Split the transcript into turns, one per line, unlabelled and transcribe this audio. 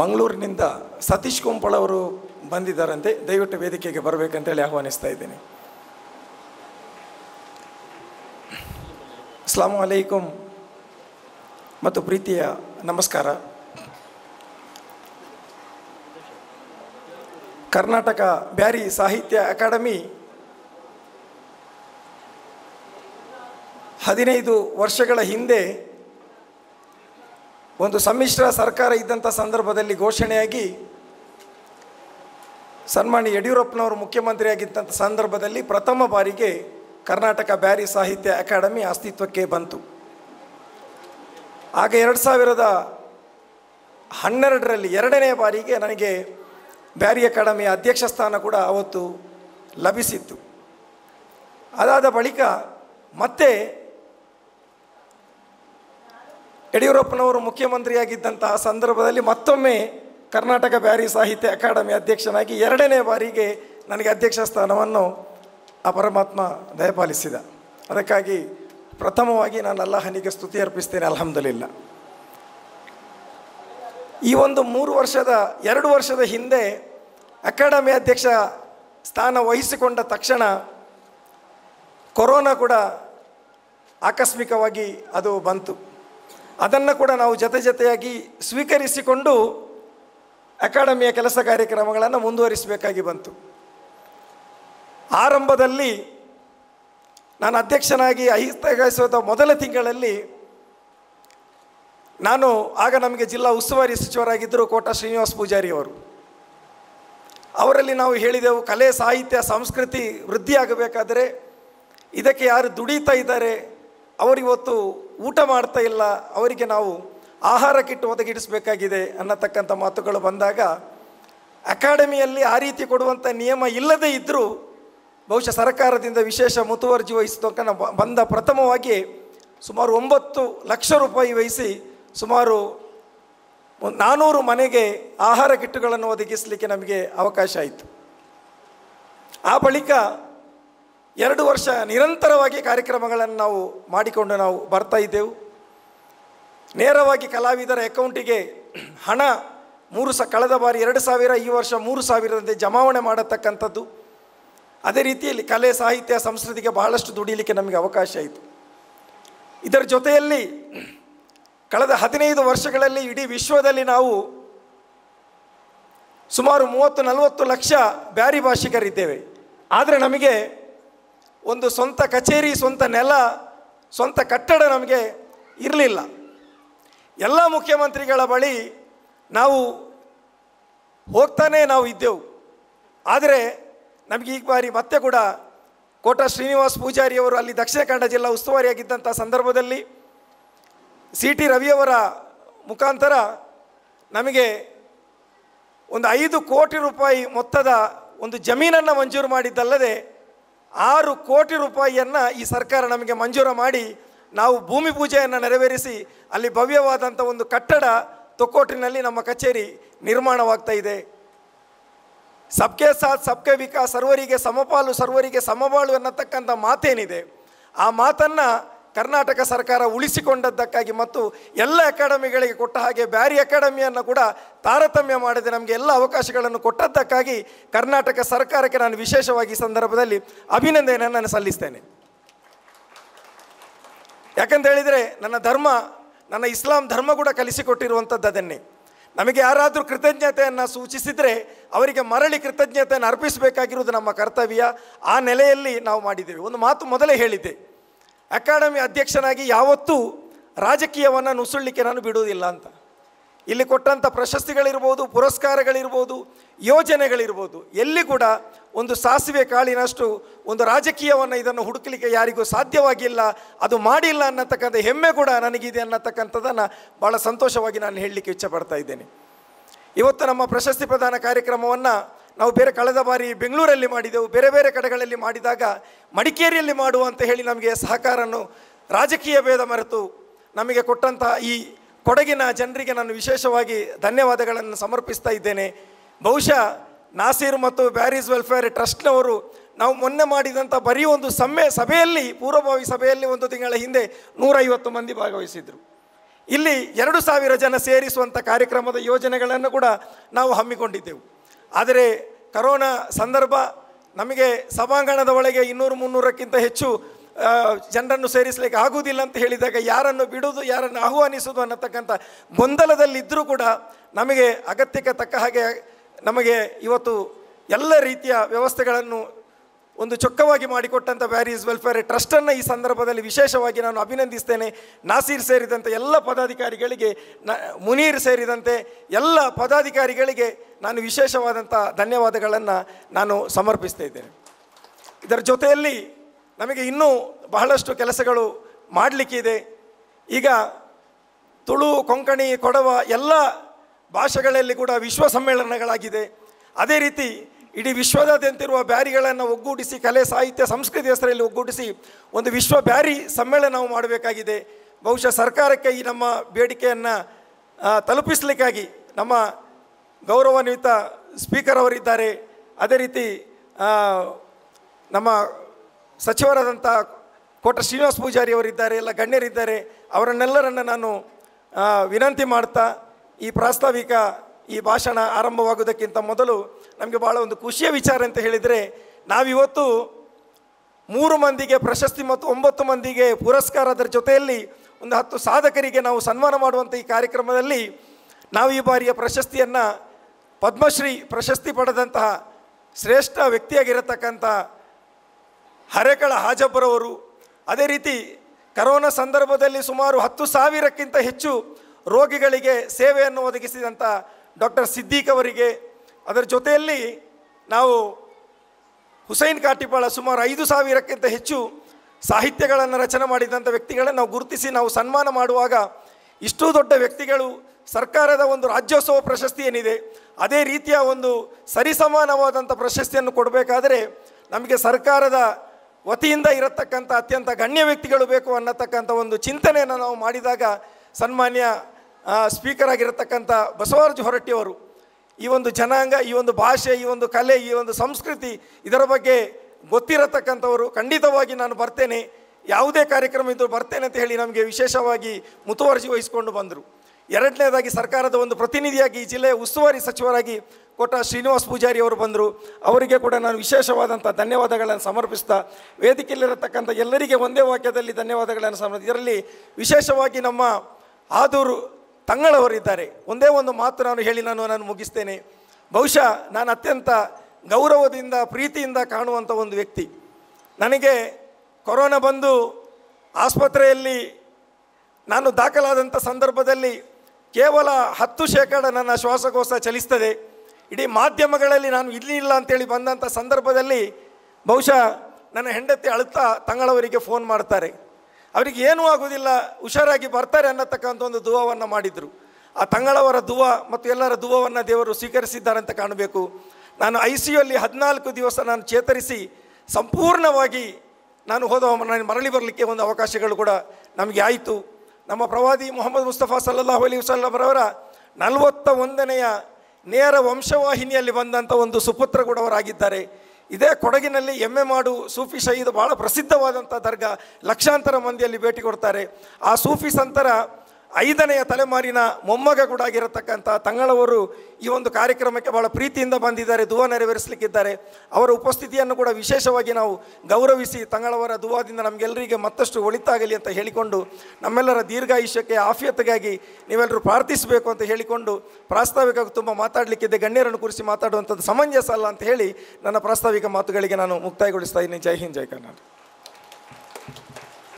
ಮಂಗಳೂರಿನಿಂದ ಸತೀಶ್ ಕೊಂಪಳ ಅವರು ಬಂದಿದ್ದಾರಂತೆ ದಯವಿಟ್ಟು ವೇದಿಕೆಗೆ ಬರಬೇಕಂತೇಳಿ ಆಹ್ವಾನಿಸ್ತಾ ಇದ್ದೀನಿ ಅಸ್ಲಾಂ ಅಲೈಕುಂ ಮತ್ತು ಪ್ರೀತಿಯ ನಮಸ್ಕಾರ ಕರ್ನಾಟಕ ಬ್ಯಾರಿ ಸಾಹಿತ್ಯ ಅಕಾಡೆಮಿ ಹದಿನೈದು ವರ್ಷಗಳ ಹಿಂದೆ ಒಂದು ಸಮ್ಮಿಶ್ರ ಸರ್ಕಾರ ಇದ್ದಂಥ ಸಂದರ್ಭದಲ್ಲಿ ಘೋಷಣೆಯಾಗಿ ಸನ್ಮಾನ್ಯ ಯಡಿಯೂರಪ್ಪನವರು ಮುಖ್ಯಮಂತ್ರಿಯಾಗಿದ್ದಂಥ ಸಂದರ್ಭದಲ್ಲಿ ಪ್ರಥಮ ಬಾರಿಗೆ ಕರ್ನಾಟಕ ಬ್ಯಾರಿ ಸಾಹಿತ್ಯ ಅಕಾಡೆಮಿ ಅಸ್ತಿತ್ವಕ್ಕೆ ಬಂತು ಆಗ ಎರಡು ಸಾವಿರದ ಹನ್ನೆರಡರಲ್ಲಿ ಎರಡನೇ ಬಾರಿಗೆ ನನಗೆ ಬ್ಯಾರಿ ಅಕಾಡೆಮಿಯ ಅಧ್ಯಕ್ಷ ಸ್ಥಾನ ಕೂಡ ಅವತ್ತು ಲಭಿಸಿತ್ತು ಅದಾದ ಬಳಿಕ ಮತ್ತೆ ಯಡಿಯೂರಪ್ಪನವರು ಮುಖ್ಯಮಂತ್ರಿಯಾಗಿದ್ದಂತಹ ಸಂದರ್ಭದಲ್ಲಿ ಮತ್ತೊಮ್ಮೆ ಕರ್ನಾಟಕ ಬ್ಯಾರಿ ಸಾಹಿತ್ಯ ಅಕಾಡೆಮಿ ಅಧ್ಯಕ್ಷನಾಗಿ ಎರಡನೇ ಬಾರಿಗೆ ನನಗೆ ಅಧ್ಯಕ್ಷ ಸ್ಥಾನವನ್ನು ಆ ಪರಮಾತ್ಮ ದಯಪಾಲಿಸಿದ ಅದಕ್ಕಾಗಿ ಪ್ರಥಮವಾಗಿ ನಾನು ಅಲ್ಲಾಹನಿಗೆ ಸ್ತುತಿ ಅರ್ಪಿಸ್ತೇನೆ ಅಲ್ಹಮ್ದುಲಿಲ್ಲ ಈ ಒಂದು ಮೂರು ವರ್ಷದ ಎರಡು ವರ್ಷದ ಹಿಂದೆ ಅಕಾಡೆಮಿ ಅಧ್ಯಕ್ಷ ಸ್ಥಾನ ವಹಿಸಿಕೊಂಡ ತಕ್ಷಣ ಕೊರೋನಾ ಕೂಡ ಆಕಸ್ಮಿಕವಾಗಿ ಅದು ಬಂತು ಅದನ್ನು ಕೂಡ ನಾವು ಜೊತೆ ಜೊತೆಯಾಗಿ ಸ್ವೀಕರಿಸಿಕೊಂಡು ಅಕಾಡೆಮಿಯ ಕೆಲಸ ಕಾರ್ಯಕ್ರಮಗಳನ್ನು ಮುಂದುವರಿಸಬೇಕಾಗಿ ಬಂತು ಆರಂಭದಲ್ಲಿ ನಾನು ಅಧ್ಯಕ್ಷನಾಗಿ ಅಹಿತಗಾಯಿಸೋದ ಮೊದಲ ತಿಂಗಳಲ್ಲಿ ನಾನು ಆಗ ನಮಗೆ ಜಿಲ್ಲಾ ಉಸ್ತುವಾರಿ ಸಚಿವರಾಗಿದ್ದರು ಕೋಟ ಶ್ರೀನಿವಾಸ ಪೂಜಾರಿ ಅವರು ಅವರಲ್ಲಿ ನಾವು ಹೇಳಿದೆವು ಕಲೆ ಸಾಹಿತ್ಯ ಸಂಸ್ಕೃತಿ ವೃದ್ಧಿಯಾಗಬೇಕಾದರೆ ಇದಕ್ಕೆ ಯಾರು ದುಡಿತಾ ಇದ್ದಾರೆ ಅವರಿವತ್ತು ಊಟ ಮಾಡ್ತಾ ಇಲ್ಲ ಅವರಿಗೆ ನಾವು ಆಹಾರ ಕಿಟ್ಟು ಒದಗಿಡಿಸಬೇಕಾಗಿದೆ ಅನ್ನತಕ್ಕಂಥ ಮಾತುಗಳು ಬಂದಾಗ ಅಕಾಡೆಮಿಯಲ್ಲಿ ಆ ರೀತಿ ಕೊಡುವಂಥ ನಿಯಮ ಇಲ್ಲದೇ ಇದ್ದರೂ ಬಹುಶಃ ಸರ್ಕಾರದಿಂದ ವಿಶೇಷ ಮುತುವರ್ಜಿ ವಹಿಸಿದ ಬಂದ ಪ್ರಥಮವಾಗಿ ಸುಮಾರು ಒಂಬತ್ತು ಲಕ್ಷ ರೂಪಾಯಿ ವಹಿಸಿ ಸುಮಾರು ನಾನ್ನೂರು ಮನೆಗೆ ಆಹಾರ ಕಿಟ್ಟುಗಳನ್ನು ಒದಗಿಸಲಿಕ್ಕೆ ನಮಗೆ ಅವಕಾಶ ಆಯಿತು ಆ ಬಳಿಕ ಎರಡು ವರ್ಷ ನಿರಂತರವಾಗಿ ಕಾರ್ಯಕ್ರಮಗಳನ್ನು ನಾವು ಮಾಡಿಕೊಂಡು ನಾವು ಬರ್ತಾ ಇದ್ದೆವು ನೇರವಾಗಿ ಕಲಾವಿದರ ಅಕೌಂಟಿಗೆ ಹಣ ಮೂರು ಸ ಕಳೆದ ಬಾರಿ ಎರಡು ಸಾವಿರ ಈ ವರ್ಷ ಮೂರು ಸಾವಿರದಂತೆ ಜಮಾವಣೆ ಮಾಡತಕ್ಕಂಥದ್ದು ಅದೇ ರೀತಿಯಲ್ಲಿ ಕಲೆ ಸಾಹಿತ್ಯ ಸಂಸ್ಕೃತಿಗೆ ಬಹಳಷ್ಟು ದುಡಿಯಲಿಕ್ಕೆ ನಮಗೆ ಅವಕಾಶ ಆಯಿತು ಇದರ ಜೊತೆಯಲ್ಲಿ ಕಳೆದ ಹದಿನೈದು ವರ್ಷಗಳಲ್ಲಿ ಇಡೀ ವಿಶ್ವದಲ್ಲಿ ನಾವು ಸುಮಾರು ಮೂವತ್ತು ನಲವತ್ತು ಲಕ್ಷ ಬ್ಯಾರಿ ಭಾಷಿಕರಿದ್ದೇವೆ ಆದರೆ ನಮಗೆ ಒಂದು ಸ್ವಂತ ಕಚೇರಿ ಸ್ವಂತ ನೆಲ ಸ್ವಂತ ಕಟ್ಟಡ ನಮಗೆ ಇರಲಿಲ್ಲ ಎಲ್ಲ ಮುಖ್ಯಮಂತ್ರಿಗಳ ಬಳಿ ನಾವು ಹೋಗ್ತಾನೇ ನಾವು ಇದ್ದೆವು ಆದರೆ ನಮಗೆ ಈ ಬಾರಿ ಮತ್ತೆ ಕೂಡ ಕೋಟ ಶ್ರೀನಿವಾಸ್ ಪೂಜಾರಿಯವರು ಅಲ್ಲಿ ದಕ್ಷಿಣ ಕನ್ನಡ ಜಿಲ್ಲಾ ಉಸ್ತುವಾರಿಯಾಗಿದ್ದಂಥ ಸಂದರ್ಭದಲ್ಲಿ ಸಿ ಟಿ ರವಿಯವರ ಮುಖಾಂತರ ನಮಗೆ ಒಂದು ಐದು ಕೋಟಿ ರೂಪಾಯಿ ಮೊತ್ತದ ಒಂದು ಜಮೀನನ್ನು ಮಂಜೂರು ಮಾಡಿದ್ದಲ್ಲದೆ ಆರು ಕೋಟಿ ರೂಪಾಯಿಯನ್ನು ಈ ಸರ್ಕಾರ ನಮಗೆ ಮಂಜೂರು ಮಾಡಿ ನಾವು ಭೂಮಿ ಪೂಜೆಯನ್ನು ನೆರವೇರಿಸಿ ಅಲ್ಲಿ ಭವ್ಯವಾದಂಥ ಒಂದು ಕಟ್ಟಡ ತೊಕ್ಕೋಟಿನಲ್ಲಿ ನಮ್ಮ ಕಚೇರಿ ನಿರ್ಮಾಣವಾಗ್ತಾ ಇದೆ ಸಬ್ಕೆ ಸಾಥ್ ಸಬ್ಕೆ ವಿಕಾಸ್ ಸರ್ವರಿಗೆ ಸಮಪಾಲು ಸರ್ವರಿಗೆ ಸಮಬಾಳು ಅನ್ನತಕ್ಕಂಥ ಮಾತೇನಿದೆ ಆ ಮಾತನ್ನು ಕರ್ನಾಟಕ ಸರ್ಕಾರ ಉಳಿಸಿಕೊಂಡದ್ದಕ್ಕಾಗಿ ಮತ್ತು ಎಲ್ಲ ಅಕಾಡೆಮಿಗಳಿಗೆ ಕೊಟ್ಟ ಹಾಗೆ ಬ್ಯಾರಿ ಅಕಾಡೆಮಿಯನ್ನು ಕೂಡ ತಾರತಮ್ಯ ಮಾಡದೆ ನಮಗೆ ಎಲ್ಲ ಅವಕಾಶಗಳನ್ನು ಕೊಟ್ಟದ್ದಕ್ಕಾಗಿ ಕರ್ನಾಟಕ ಸರ್ಕಾರಕ್ಕೆ ನಾನು ವಿಶೇಷವಾಗಿ ಈ ಸಂದರ್ಭದಲ್ಲಿ ಅಭಿನಂದನೆಯನ್ನು ನಾನು ಸಲ್ಲಿಸ್ತೇನೆ ಯಾಕಂತ ಹೇಳಿದರೆ ನನ್ನ ಧರ್ಮ ನನ್ನ ಇಸ್ಲಾಂ ಧರ್ಮ ಕೂಡ ಕಲಿಸಿಕೊಟ್ಟಿರುವಂಥದ್ದು ಅದನ್ನೇ ನಮಗೆ ಯಾರಾದರೂ ಕೃತಜ್ಞತೆಯನ್ನು ಸೂಚಿಸಿದರೆ ಅವರಿಗೆ ಮರಳಿ ಕೃತಜ್ಞತೆಯನ್ನು ಅರ್ಪಿಸಬೇಕಾಗಿರುವುದು ನಮ್ಮ ಕರ್ತವ್ಯ ಆ ನೆಲೆಯಲ್ಲಿ ನಾವು ಮಾಡಿದ್ದೇವೆ ಒಂದು ಮಾತು ಮೊದಲೇ ಹೇಳಿದ್ದೆ ಅಕಾಡೆಮಿ ಅಧ್ಯಕ್ಷನಾಗಿ ಯಾವತ್ತೂ ರಾಜಕೀಯವನ್ನು ನುಸುಳಲಿಕ್ಕೆ ನಾನು ಬಿಡುವುದಿಲ್ಲ ಅಂತ ಇಲ್ಲಿ ಕೊಟ್ಟಂಥ ಪ್ರಶಸ್ತಿಗಳಿರ್ಬೋದು ಪುರಸ್ಕಾರಗಳಿರ್ಬೋದು ಯೋಜನೆಗಳಿರ್ಬೋದು ಎಲ್ಲಿ ಕೂಡ ಒಂದು ಸಾಸಿವೆ ಕಾಳಿನಷ್ಟು ಒಂದು ರಾಜಕೀಯವನ್ನು ಇದನ್ನು ಹುಡುಕಲಿಕ್ಕೆ ಯಾರಿಗೂ ಸಾಧ್ಯವಾಗಿಲ್ಲ ಅದು ಮಾಡಿಲ್ಲ ಅನ್ನತಕ್ಕಂಥ ಹೆಮ್ಮೆ ಕೂಡ ನನಗಿದೆ ಅನ್ನತಕ್ಕಂಥದ್ದನ್ನು ಭಾಳ ಸಂತೋಷವಾಗಿ ನಾನು ಹೇಳಲಿಕ್ಕೆ ಇಚ್ಛೆ ಪಡ್ತಾ ಇದ್ದೇನೆ ಇವತ್ತು ನಮ್ಮ ಪ್ರಶಸ್ತಿ ಪ್ರದಾನ ಕಾರ್ಯಕ್ರಮವನ್ನು ನಾವು ಬೇರೆ ಕಳೆದ ಬಾರಿ ಬೆಂಗಳೂರಲ್ಲಿ ಮಾಡಿದೆವು ಬೇರೆ ಬೇರೆ ಕಡೆಗಳಲ್ಲಿ ಮಾಡಿದಾಗ ಮಡಿಕೇರಿಯಲ್ಲಿ ಮಾಡುವ ಅಂತ ಹೇಳಿ ನಮಗೆ ಸಹಕಾರವನ್ನು ರಾಜಕೀಯ ಭೇದ ಮರೆತು ನಮಗೆ ಕೊಟ್ಟಂತಹ ಈ ಕೊಡಗಿನ ಜನರಿಗೆ ನಾನು ವಿಶೇಷವಾಗಿ ಧನ್ಯವಾದಗಳನ್ನು ಸಮರ್ಪಿಸ್ತಾ ಇದ್ದೇನೆ ಬಹುಶಃ ನಾಸೀರ್ ಮತ್ತು ಬ್ಯಾರೀಸ್ ವೆಲ್ಫೇರ್ ಟ್ರಸ್ಟ್ನವರು ನಾವು ಮೊನ್ನೆ ಮಾಡಿದಂಥ ಬರೀ ಒಂದು ಸಮ್ಮೆ ಸಭೆಯಲ್ಲಿ ಪೂರ್ವಭಾವಿ ಸಭೆಯಲ್ಲಿ ಒಂದು ತಿಂಗಳ ಹಿಂದೆ ನೂರೈವತ್ತು ಮಂದಿ ಭಾಗವಹಿಸಿದರು ಇಲ್ಲಿ ಎರಡು ಸಾವಿರ ಜನ ಸೇರಿಸುವಂಥ ಕಾರ್ಯಕ್ರಮದ ಯೋಜನೆಗಳನ್ನು ಕೂಡ ನಾವು ಹಮ್ಮಿಕೊಂಡಿದ್ದೆವು ಆದರೆ ಕರೋನಾ ಸಂದರ್ಭ ನಮಗೆ ಸಭಾಂಗಣದ ಒಳಗೆ ಇನ್ನೂರು ಮುನ್ನೂರಕ್ಕಿಂತ ಹೆಚ್ಚು ಜನರನ್ನು ಸೇರಿಸಲಿಕ್ಕೆ ಆಗುವುದಿಲ್ಲ ಅಂತ ಹೇಳಿದಾಗ ಯಾರನ್ನು ಬಿಡುವುದು ಯಾರನ್ನು ಆಹ್ವಾನಿಸುವುದು ಅನ್ನತಕ್ಕಂಥ ಗೊಂದಲದಲ್ಲಿದ್ದರೂ ಕೂಡ ನಮಗೆ ಅಗತ್ಯಕ್ಕೆ ತಕ್ಕ ಹಾಗೆ ನಮಗೆ ಇವತ್ತು ಎಲ್ಲ ರೀತಿಯ ವ್ಯವಸ್ಥೆಗಳನ್ನು ಒಂದು ಚೊಕ್ಕವಾಗಿ ಮಾಡಿಕೊಟ್ಟಂಥ ವ್ಯಾರೀಸ್ ವೆಲ್ಫೇರ್ ಟ್ರಸ್ಟನ್ನು ಈ ಸಂದರ್ಭದಲ್ಲಿ ವಿಶೇಷವಾಗಿ ನಾನು ಅಭಿನಂದಿಸ್ತೇನೆ ನಾಸೀರ್ ಸೇರಿದಂತೆ ಎಲ್ಲ ಪದಾಧಿಕಾರಿಗಳಿಗೆ ನ ಮುನೀರ್ ಸೇರಿದಂತೆ ಎಲ್ಲ ಪದಾಧಿಕಾರಿಗಳಿಗೆ ನಾನು ವಿಶೇಷವಾದಂಥ ಧನ್ಯವಾದಗಳನ್ನು ನಾನು ಸಮರ್ಪಿಸ್ತಾ ಇದ್ದೇನೆ ಇದರ ಜೊತೆಯಲ್ಲಿ ನಮಗೆ ಇನ್ನೂ ಬಹಳಷ್ಟು ಕೆಲಸಗಳು ಮಾಡಲಿಕ್ಕಿದೆ ಈಗ ತುಳು ಕೊಂಕಣಿ ಕೊಡವ ಎಲ್ಲ ಭಾಷೆಗಳಲ್ಲಿ ಕೂಡ ವಿಶ್ವ ಸಮ್ಮೇಳನಗಳಾಗಿದೆ ಅದೇ ರೀತಿ ಇಡೀ ಇರುವ ಬ್ಯಾರಿಗಳನ್ನು ಒಗ್ಗೂಡಿಸಿ ಕಲೆ ಸಾಹಿತ್ಯ ಸಂಸ್ಕೃತಿ ಹೆಸರಲ್ಲಿ ಒಗ್ಗೂಡಿಸಿ ಒಂದು ವಿಶ್ವ ಬ್ಯಾರಿ ಸಮ್ಮೇಳನವು ಮಾಡಬೇಕಾಗಿದೆ ಬಹುಶಃ ಸರ್ಕಾರಕ್ಕೆ ಈ ನಮ್ಮ ಬೇಡಿಕೆಯನ್ನು ತಲುಪಿಸಲಿಕ್ಕಾಗಿ ನಮ್ಮ ಗೌರವಾನ್ವಿತ ಸ್ಪೀಕರ್ ಅವರಿದ್ದಾರೆ ಅದೇ ರೀತಿ ನಮ್ಮ ಸಚಿವರಾದಂಥ ಕೋಟ ಶ್ರೀನಿವಾಸ ಪೂಜಾರಿ ಅವರಿದ್ದಾರೆ ಎಲ್ಲ ಗಣ್ಯರಿದ್ದಾರೆ ಅವರನ್ನೆಲ್ಲರನ್ನು ನಾನು ವಿನಂತಿ ಮಾಡ್ತಾ ಈ ಪ್ರಾಸ್ತಾವಿಕ ಈ ಭಾಷಣ ಆರಂಭವಾಗುವುದಕ್ಕಿಂತ ಮೊದಲು ನಮಗೆ ಭಾಳ ಒಂದು ಖುಷಿಯ ವಿಚಾರ ಅಂತ ಹೇಳಿದರೆ ನಾವಿವತ್ತು ಮೂರು ಮಂದಿಗೆ ಪ್ರಶಸ್ತಿ ಮತ್ತು ಒಂಬತ್ತು ಮಂದಿಗೆ ಪುರಸ್ಕಾರದ ಜೊತೆಯಲ್ಲಿ ಒಂದು ಹತ್ತು ಸಾಧಕರಿಗೆ ನಾವು ಸನ್ಮಾನ ಮಾಡುವಂಥ ಈ ಕಾರ್ಯಕ್ರಮದಲ್ಲಿ ನಾವು ಈ ಬಾರಿಯ ಪ್ರಶಸ್ತಿಯನ್ನು ಪದ್ಮಶ್ರೀ ಪ್ರಶಸ್ತಿ ಪಡೆದಂತಹ ಶ್ರೇಷ್ಠ ವ್ಯಕ್ತಿಯಾಗಿರತಕ್ಕಂಥ ಹರೇಕಳ ಹಾಜಬ್ಬರವರು ಅದೇ ರೀತಿ ಕರೋನಾ ಸಂದರ್ಭದಲ್ಲಿ ಸುಮಾರು ಹತ್ತು ಸಾವಿರಕ್ಕಿಂತ ಹೆಚ್ಚು ರೋಗಿಗಳಿಗೆ ಸೇವೆಯನ್ನು ಒದಗಿಸಿದಂಥ ಡಾಕ್ಟರ್ ಸಿದ್ದೀಕ್ ಅವರಿಗೆ ಅದರ ಜೊತೆಯಲ್ಲಿ ನಾವು ಹುಸೈನ್ ಕಾಟಿಪಾಳ ಸುಮಾರು ಐದು ಸಾವಿರಕ್ಕಿಂತ ಹೆಚ್ಚು ಸಾಹಿತ್ಯಗಳನ್ನು ರಚನೆ ಮಾಡಿದಂಥ ವ್ಯಕ್ತಿಗಳನ್ನು ನಾವು ಗುರುತಿಸಿ ನಾವು ಸನ್ಮಾನ ಮಾಡುವಾಗ ಇಷ್ಟು ದೊಡ್ಡ ವ್ಯಕ್ತಿಗಳು ಸರ್ಕಾರದ ಒಂದು ರಾಜ್ಯೋತ್ಸವ ಪ್ರಶಸ್ತಿ ಏನಿದೆ ಅದೇ ರೀತಿಯ ಒಂದು ಸರಿಸಮಾನವಾದಂಥ ಪ್ರಶಸ್ತಿಯನ್ನು ಕೊಡಬೇಕಾದರೆ ನಮಗೆ ಸರ್ಕಾರದ ವತಿಯಿಂದ ಇರತಕ್ಕಂಥ ಅತ್ಯಂತ ಗಣ್ಯ ವ್ಯಕ್ತಿಗಳು ಬೇಕು ಅನ್ನತಕ್ಕಂಥ ಒಂದು ಚಿಂತನೆಯನ್ನು ನಾವು ಮಾಡಿದಾಗ ಸನ್ಮಾನ್ಯ ಸ್ಪೀಕರ್ ಆಗಿರತಕ್ಕಂಥ ಬಸವರಾಜ ಹೊರಟ್ಟಿಯವರು ಈ ಒಂದು ಜನಾಂಗ ಈ ಒಂದು ಭಾಷೆ ಈ ಒಂದು ಕಲೆ ಈ ಒಂದು ಸಂಸ್ಕೃತಿ ಇದರ ಬಗ್ಗೆ ಗೊತ್ತಿರತಕ್ಕಂಥವರು ಖಂಡಿತವಾಗಿ ನಾನು ಬರ್ತೇನೆ ಯಾವುದೇ ಕಾರ್ಯಕ್ರಮ ಇದ್ದರೂ ಬರ್ತೇನೆ ಅಂತ ಹೇಳಿ ನಮಗೆ ವಿಶೇಷವಾಗಿ ಮುತುವರ್ಜಿ ವಹಿಸಿಕೊಂಡು ಬಂದರು ಎರಡನೇದಾಗಿ ಸರ್ಕಾರದ ಒಂದು ಪ್ರತಿನಿಧಿಯಾಗಿ ಜಿಲ್ಲೆಯ ಉಸ್ತುವಾರಿ ಸಚಿವರಾಗಿ ಕೋಟ ಶ್ರೀನಿವಾಸ್ ಪೂಜಾರಿ ಅವರು ಬಂದರು ಅವರಿಗೆ ಕೂಡ ನಾನು ವಿಶೇಷವಾದಂಥ ಧನ್ಯವಾದಗಳನ್ನು ಸಮರ್ಪಿಸ್ತಾ ವೇದಿಕೆಯಲ್ಲಿರತಕ್ಕಂಥ ಎಲ್ಲರಿಗೆ ಒಂದೇ ವಾಕ್ಯದಲ್ಲಿ ಧನ್ಯವಾದಗಳನ್ನು ಸಮರ್ಪ ಇದರಲ್ಲಿ ವಿಶೇಷವಾಗಿ ನಮ್ಮ ಆದೂರು ತಂಗಳವರಿದ್ದಾರೆ ಒಂದೇ ಒಂದು ಮಾತು ನಾನು ಹೇಳಿ ನಾನು ನಾನು ಮುಗಿಸ್ತೇನೆ ಬಹುಶಃ ನಾನು ಅತ್ಯಂತ ಗೌರವದಿಂದ ಪ್ರೀತಿಯಿಂದ ಕಾಣುವಂಥ ಒಂದು ವ್ಯಕ್ತಿ ನನಗೆ ಕೊರೋನಾ ಬಂದು ಆಸ್ಪತ್ರೆಯಲ್ಲಿ ನಾನು ದಾಖಲಾದಂಥ ಸಂದರ್ಭದಲ್ಲಿ ಕೇವಲ ಹತ್ತು ಶೇಕಡ ನನ್ನ ಶ್ವಾಸಕೋಶ ಚಲಿಸ್ತದೆ ಇಡೀ ಮಾಧ್ಯಮಗಳಲ್ಲಿ ನಾನು ಇರಲಿಲ್ಲ ಅಂತೇಳಿ ಬಂದಂಥ ಸಂದರ್ಭದಲ್ಲಿ ಬಹುಶಃ ನನ್ನ ಹೆಂಡತಿ ಅಳುತ್ತಾ ತಂಗಳವರಿಗೆ ಫೋನ್ ಮಾಡ್ತಾರೆ ಅವರಿಗೆ ಏನೂ ಆಗೋದಿಲ್ಲ ಹುಷಾರಾಗಿ ಬರ್ತಾರೆ ಅನ್ನತಕ್ಕಂಥ ಒಂದು ದುವವನ್ನು ಮಾಡಿದರು ಆ ತಂಗಳವರ ದುವ ಮತ್ತು ಎಲ್ಲರ ದುವವನ್ನು ದೇವರು ಸ್ವೀಕರಿಸಿದ್ದಾರೆ ಅಂತ ಕಾಣಬೇಕು ನಾನು ಐ ಸಿ ಯುಲ್ಲಿ ಹದಿನಾಲ್ಕು ದಿವಸ ನಾನು ಚೇತರಿಸಿ ಸಂಪೂರ್ಣವಾಗಿ ನಾನು ಹೋದ ನಾನು ಮರಳಿ ಬರಲಿಕ್ಕೆ ಒಂದು ಅವಕಾಶಗಳು ಕೂಡ ನಮಗೆ ಆಯಿತು ನಮ್ಮ ಪ್ರವಾದಿ ಮೊಹಮ್ಮದ್ ಮುಸ್ತಫಾ ಸಲ್ಲಾಹು ಅಲಿ ವಸಲ್ಲಮರವರ ನಲವತ್ತ ಒಂದನೆಯ ನೇರ ವಂಶವಾಹಿನಿಯಲ್ಲಿ ಬಂದಂಥ ಒಂದು ಸುಪುತ್ರ ಕೂಡ ಅವರಾಗಿದ್ದಾರೆ ಇದೇ ಕೊಡಗಿನಲ್ಲಿ ಎಮ್ಮೆ ಮಾಡು ಸೂಫಿ ಶಹೀದ್ ಭಾಳ ಪ್ರಸಿದ್ಧವಾದಂಥ ದರ್ಗಾ ಲಕ್ಷಾಂತರ ಮಂದಿಯಲ್ಲಿ ಭೇಟಿ ಕೊಡ್ತಾರೆ ಆ ಸೂಫಿ ಸಂತರ ಐದನೆಯ ತಲೆಮಾರಿನ ಮೊಮ್ಮಗ ಕೂಡ ಆಗಿರತಕ್ಕಂಥ ತಂಗಳವರು ಈ ಒಂದು ಕಾರ್ಯಕ್ರಮಕ್ಕೆ ಬಹಳ ಪ್ರೀತಿಯಿಂದ ಬಂದಿದ್ದಾರೆ ದುವ ನೆರವೇರಿಸಲಿಕ್ಕಿದ್ದಾರೆ ಅವರ ಉಪಸ್ಥಿತಿಯನ್ನು ಕೂಡ ವಿಶೇಷವಾಗಿ ನಾವು ಗೌರವಿಸಿ ತಂಗಳವರ ದುವಾದಿಂದ ನಮಗೆಲ್ಲರಿಗೆ ಮತ್ತಷ್ಟು ಒಳಿತಾಗಲಿ ಅಂತ ಹೇಳಿಕೊಂಡು ನಮ್ಮೆಲ್ಲರ ದೀರ್ಘಾಯುಷ್ಯಕ್ಕೆ ಆಫಿಯತ್ಗಾಗಿ ನೀವೆಲ್ಲರೂ ಪ್ರಾರ್ಥಿಸಬೇಕು ಅಂತ ಹೇಳಿಕೊಂಡು ಪ್ರಾಸ್ತಾವಿಕವಾಗಿ ತುಂಬ ಮಾತಾಡಲಿಕ್ಕಿದ್ದೆ ಗಣ್ಯರನ್ನು ಕುರಿಸಿ ಮಾತಾಡುವಂಥದ್ದು ಸಮಂಜಸ ಅಲ್ಲ ಅಂತ ಹೇಳಿ ನನ್ನ ಪ್ರಾಸ್ತಾವಿಕ ಮಾತುಗಳಿಗೆ ನಾನು ಮುಕ್ತಾಯಗೊಳಿಸ್ತಾ ಇದ್ದೀನಿ ಜೈ ಹಿಂದ್ ಜೈ ಕರ್ನಾಟಕ